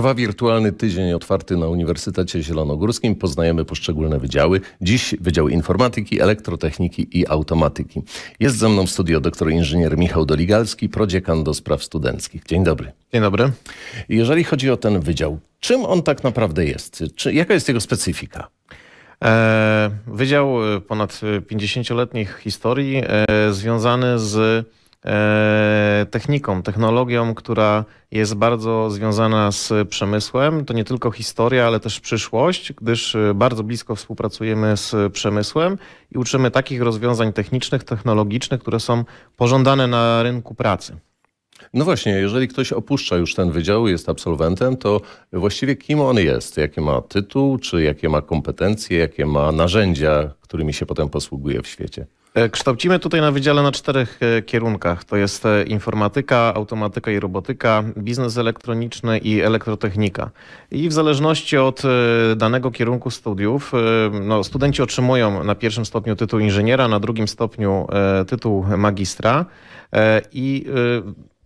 Trwa wirtualny tydzień otwarty na Uniwersytecie Zielonogórskim. Poznajemy poszczególne wydziały. Dziś Wydział Informatyki, Elektrotechniki i Automatyki. Jest ze mną w studio doktor inżynier Michał Doligalski, prodziekan do spraw studenckich. Dzień dobry. Dzień dobry. Jeżeli chodzi o ten wydział, czym on tak naprawdę jest? Czy, jaka jest jego specyfika? E, wydział e, ponad 50-letnich historii e, związany z E, techniką, technologią, która jest bardzo związana z przemysłem. To nie tylko historia, ale też przyszłość, gdyż e, bardzo blisko współpracujemy z przemysłem i uczymy takich rozwiązań technicznych, technologicznych, które są pożądane na rynku pracy. No właśnie, jeżeli ktoś opuszcza już ten wydział, jest absolwentem, to właściwie kim on jest? Jakie ma tytuł, czy jakie ma kompetencje, jakie ma narzędzia, którymi się potem posługuje w świecie? E, kształcimy tutaj na wydziale na czterech e, kierunkach. To jest e, informatyka, automatyka i robotyka, biznes elektroniczny i elektrotechnika. I w zależności od danego kierunku studiów, no, studenci otrzymują na pierwszym stopniu tytuł inżyniera, na drugim stopniu tytuł magistra i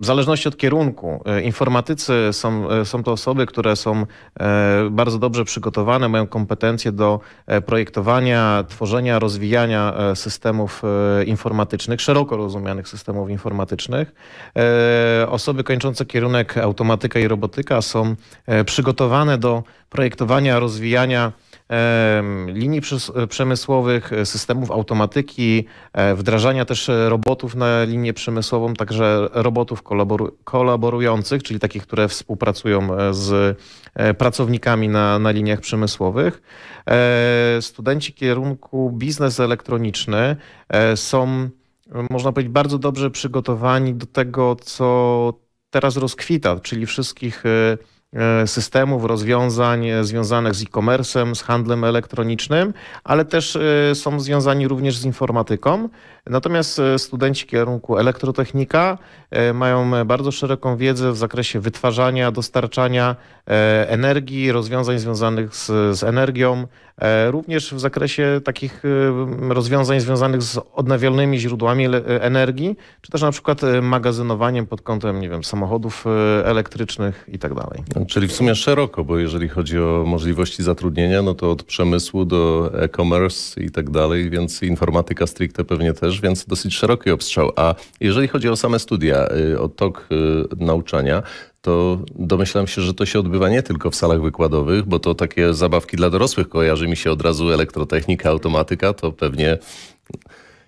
w zależności od kierunku. E, informatycy są, e, są to osoby, które są e, bardzo dobrze przygotowane, mają kompetencje do projektowania, tworzenia, rozwijania systemów informatycznych, szeroko rozumianych systemów informatycznych. Osoby kończące kierunek automatyka i robotyka są przygotowane do projektowania, rozwijania linii przemysłowych, systemów automatyki, e, wdrażania też robotów na linię przemysłową, także robotów kolaborujących, czyli takich, które współpracują e, z e, pracownikami na, na liniach przemysłowych. Studenci kierunku biznes elektroniczny są, można powiedzieć, bardzo dobrze przygotowani do tego, co teraz rozkwita, czyli wszystkich E, systemów, rozwiązań e, związanych z e-commerce'em, z handlem elektronicznym, ale też e, są związani również z informatyką. Natomiast studenci kierunku elektrotechnika mają bardzo szeroką wiedzę w zakresie wytwarzania, dostarczania energii, rozwiązań związanych z, z energią, również w zakresie takich rozwiązań związanych z odnawialnymi źródłami energii, czy też na przykład magazynowaniem pod kątem, nie wiem, samochodów elektrycznych i tak dalej. No Czyli w sumie szeroko, bo jeżeli chodzi o możliwości zatrudnienia, no to od przemysłu do e-commerce i tak dalej, więc informatyka stricte pewnie też, więc dosyć szeroki obstrzał. A jeżeli chodzi o same studia, y, o tok y, nauczania, to domyślam się, że to się odbywa nie tylko w salach wykładowych, bo to takie zabawki dla dorosłych kojarzy mi się od razu elektrotechnika, automatyka, to pewnie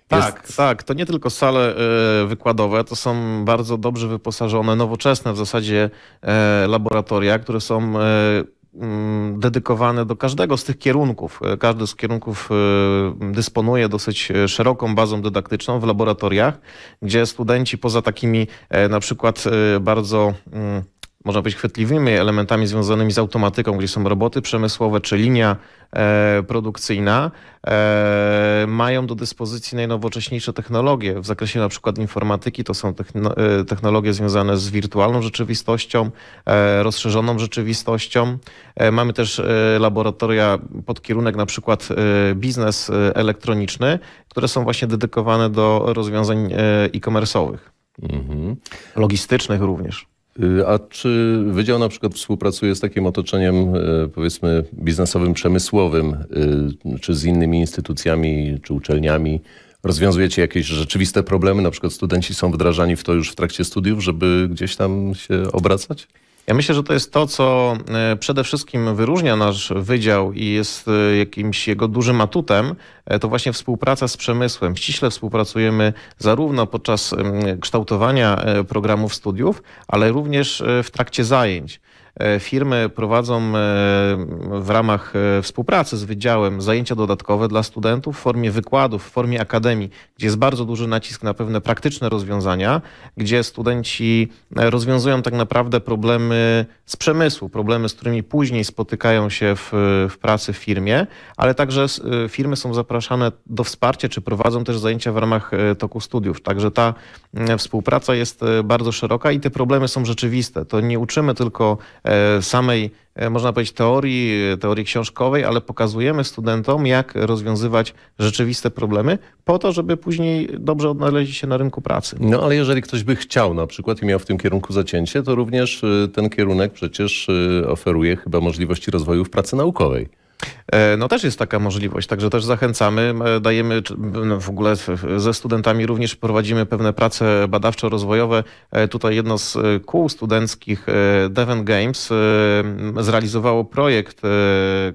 tak, jest... tak. To nie tylko sale e, wykładowe, to są bardzo dobrze wyposażone, nowoczesne w zasadzie e, laboratoria, które są e, mm, dedykowane do każdego z tych kierunków. Każdy z kierunków dysponuje dosyć szeroką bazą dydaktyczną w laboratoriach, gdzie studenci poza takimi na przykład bardzo mm, można być chwytliwymi elementami związanymi z automatyką, gdzie są roboty przemysłowe czy linia e, produkcyjna, e, mają do dyspozycji najnowocześniejsze technologie. W zakresie na przykład informatyki to są techno, e, technologie związane z wirtualną rzeczywistością, e, rozszerzoną rzeczywistością. E, mamy też e, laboratoria pod kierunek na przykład biznes elektroniczny, które są właśnie dedykowane do rozwiązań e-commerce'owych. Mhm. Logistycznych również. Y, a czy Wydział na przykład współpracuje z takim otoczeniem y, powiedzmy biznesowym, przemysłowym, y, czy z innymi instytucjami, czy uczelniami? Rozwiązujecie jakieś rzeczywiste problemy? Na przykład studenci są wdrażani w to już w trakcie studiów, żeby gdzieś tam się obracać? Ja myślę, że to jest to, co e, przede wszystkim wyróżnia nasz wydział i jest e, jakimś jego dużym atutem, e, to właśnie współpraca z przemysłem. Ściśle współpracujemy zarówno podczas kształtowania programów studiów, ale również w trakcie zajęć. E, firmy prowadzą e, w ramach e, współpracy z wydziałem zajęcia dodatkowe dla studentów w formie wykładów, w formie akademii, gdzie jest bardzo duży nacisk na pewne praktyczne rozwiązania, gdzie studenci rozwiązują tak naprawdę problemy z przemysłu, problemy, z którymi później spotykają się w, w pracy w firmie, ale także firmy są zapraszane do wsparcia, czy prowadzą też zajęcia w ramach toku studiów. Także ta współpraca jest bardzo szeroka i te problemy są rzeczywiste. To nie uczymy tylko E, samej, e, można powiedzieć, teorii, teorii książkowej, ale pokazujemy studentom, jak rozwiązywać rzeczywiste problemy po to, żeby później dobrze odnaleźli się na rynku pracy. No ale jeżeli ktoś by chciał na przykład i miał w tym kierunku zacięcie, to również e, ten kierunek przecież oferuje chyba możliwości rozwoju w pracy naukowej. E, no też jest taka możliwość, także też zachęcamy, e, dajemy no w ogóle ze studentami również prowadzimy pewne prace badawczo-rozwojowe. E, tutaj jedno z kół studenckich Devon Games zrealizowało projekt,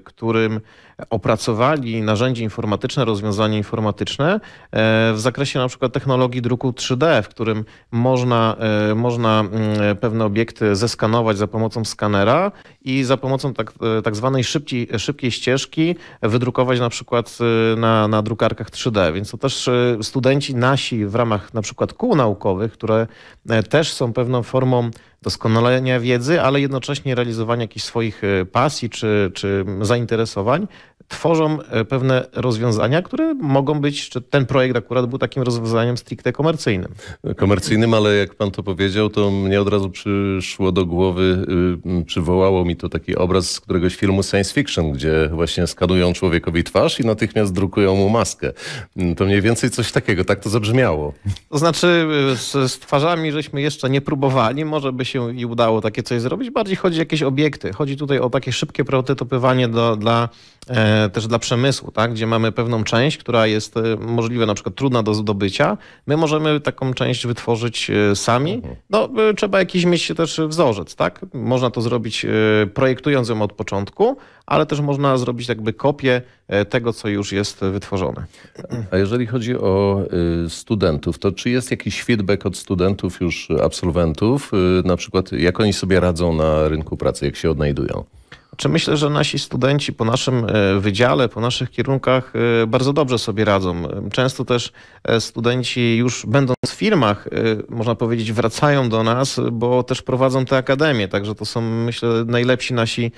którym opracowali narzędzie informatyczne, rozwiązanie informatyczne e, w zakresie na przykład technologii druku 3D, w którym można, e, można mm, pewne obiekty zeskanować za pomocą skanera i za pomocą tak, e, tak zwanej szybkiej ścieżki wydrukować na przykład na, na drukarkach 3D. Więc to też studenci nasi w ramach na przykład kół naukowych, które też są pewną formą doskonalenia wiedzy, ale jednocześnie realizowania jakichś swoich pasji czy, czy zainteresowań, tworzą e, pewne rozwiązania, które mogą być, czy ten projekt akurat był takim rozwiązaniem stricte komercyjnym. Komercyjnym, ale jak pan to powiedział, to mnie od razu przyszło do głowy, y, przywołało mi to taki obraz z któregoś filmu science fiction, gdzie właśnie skanują człowiekowi twarz i natychmiast drukują mu maskę. Mm, to mniej więcej coś takiego, tak to zabrzmiało. To znaczy y, z, z twarzami żeśmy jeszcze nie próbowali, może by się i udało takie coś zrobić. Bardziej chodzi o jakieś obiekty. Chodzi tutaj o takie szybkie prototypowanie do, dla e, też dla przemysłu, tak? gdzie mamy pewną część, która jest e, możliwe na przykład trudna do zdobycia. My możemy taką część wytworzyć e, sami. Mhm. No, e, trzeba jakiś mieć też wzorzec. tak? Można to zrobić projektując ją od początku, ale też można zrobić jakby kopię tego, co już jest wytworzone. A jeżeli chodzi o studentów, to czy jest jakiś feedback od studentów, już absolwentów, na przykład jak oni sobie radzą na rynku pracy, jak się odnajdują? Czy myślę, że nasi studenci po naszym e, wydziale, po naszych kierunkach e, bardzo dobrze sobie radzą? Często też e, studenci już będąc w firmach, można powiedzieć, wracają do nas, bo też prowadzą te akademie. Także to są, myślę, najlepsi nasi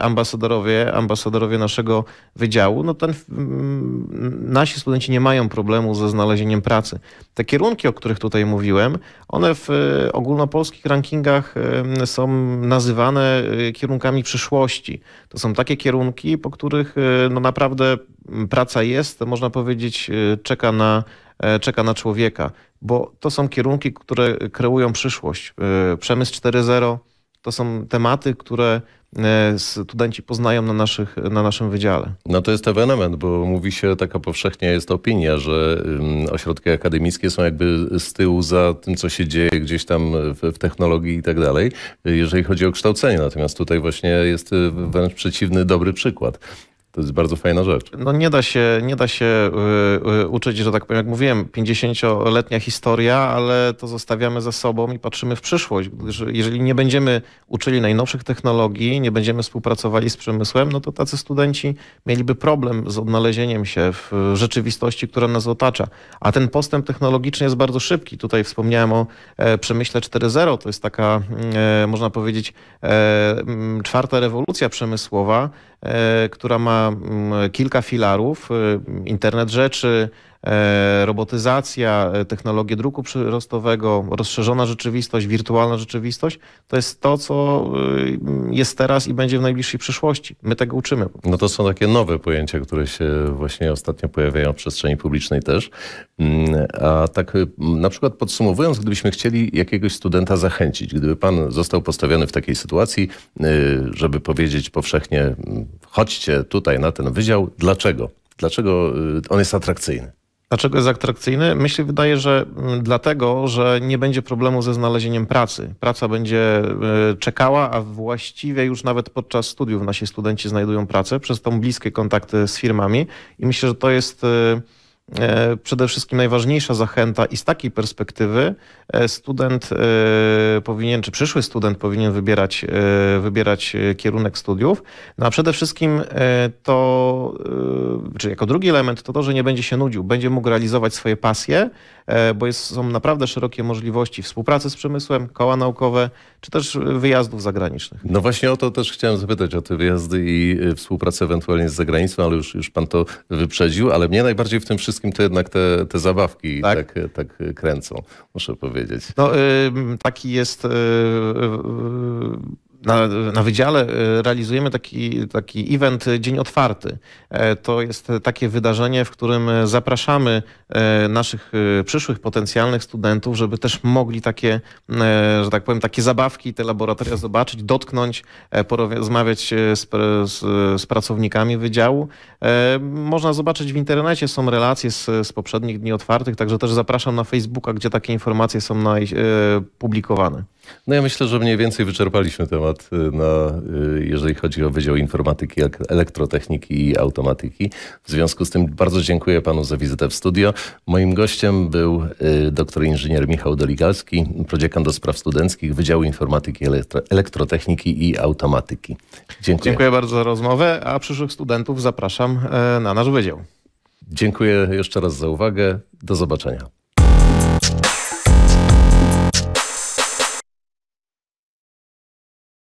ambasadorowie, ambasadorowie naszego wydziału. No ten, nasi studenci nie mają problemu ze znalezieniem pracy. Te kierunki, o których tutaj mówiłem, one w ogólnopolskich rankingach są nazywane kierunkami przyszłości przyszłości. To są takie kierunki, po których e, no naprawdę praca jest, można powiedzieć, e, czeka na, e, czeka na człowieka, bo to są kierunki, które kreują przyszłość. Przemysł 4.0 to są tematy, które e, studenci poznają na, naszych, na naszym wydziale. No to jest ewenement, bo mówi się, taka powszechnie jest opinia, że ośrodki akademickie są jakby z tyłu za tym, co się dzieje gdzieś tam w, technologii i tak dalej, jeżeli chodzi o kształcenie. Natomiast tutaj właśnie jest y, wręcz przeciwny dobry przykład. To jest bardzo fajna rzecz. No nie da się, nie da się y, y, uczyć, że tak powiem, jak mówiłem, 50-letnia historia, ale to zostawiamy za sobą i patrzymy w przyszłość. Gdyż jeżeli nie będziemy uczyli najnowszych technologii, nie będziemy współpracowali z przemysłem, no to tacy studenci mieliby problem z odnalezieniem się w rzeczywistości, która nas otacza. A ten postęp technologiczny jest bardzo szybki. Tutaj wspomniałem o e, przemyśle 4.0. To jest taka, e, można powiedzieć, e, czwarta rewolucja przemysłowa, E, która ma mm, kilka filarów, e, internet rzeczy, E, robotyzacja, e, technologie druku przyrostowego, rozszerzona rzeczywistość, wirtualna rzeczywistość, to jest to, co y, jest teraz i będzie w najbliższej przyszłości. My tego uczymy. No to są takie nowe pojęcia, które się właśnie ostatnio pojawiają w przestrzeni publicznej też. Mm, a tak y, na przykład podsumowując, gdybyśmy chcieli jakiegoś studenta zachęcić, gdyby pan został postawiony w takiej sytuacji, y, żeby powiedzieć powszechnie, mm, chodźcie tutaj na ten wydział, dlaczego? Dlaczego on jest atrakcyjny? Dlaczego jest atrakcyjny? Myślę, wydaje, że mm, dlatego, że nie będzie problemu ze znalezieniem pracy. Praca będzie e, czekała, a właściwie już nawet podczas studiów nasi studenci znajdują pracę przez tą bliskie kontakty z firmami i myślę, że to jest e, E, przede wszystkim najważniejsza zachęta i z takiej perspektywy e, student e, powinien, czy przyszły student powinien wybierać, wybierać kierunek studiów. No a przede wszystkim to, czy jako drugi element, to to, że nie będzie się nudził, będzie mógł realizować swoje pasje, E, bo jest, są naprawdę szerokie możliwości współpracy z przemysłem, koła naukowe, czy też wyjazdów zagranicznych. No właśnie o to też chciałem zapytać, o te wyjazdy i e, współpracę ewentualnie z zagranicą, ale już, już pan to wyprzedził, ale mnie najbardziej w tym wszystkim to jednak te, te zabawki tak? tak, e, tak kręcą, muszę powiedzieć. No, taki jest na, na Wydziale e, realizujemy taki, taki event Dzień Otwarty. E, to jest takie wydarzenie, w którym zapraszamy e, naszych przyszłych potencjalnych studentów, żeby też mogli takie, że tak powiem, takie zabawki, te laboratoria zobaczyć, dotknąć, porozmawiać z, z, z pracownikami Wydziału. Można zobaczyć w internecie, są relacje z, z poprzednich Dni Otwartych, także też zapraszam na Facebooka, gdzie takie informacje są naj, publikowane. No ja myślę, że mniej więcej wyczerpaliśmy temat, y, na, y, jeżeli chodzi o Wydział Informatyki, Elektrotechniki i Automatyki. W związku z tym bardzo dziękuję panu za wizytę w studio. Moim gościem był y, doktor inżynier Michał Doligalski, prodziekan do spraw studenckich Wydziału Informatyki, Elektrotechniki i Automatyki. Dziękuję. Dziękuję bardzo za rozmowę, a przyszłych studentów zapraszam na nasz wydział. Dziękuję jeszcze raz za uwagę. Do zobaczenia.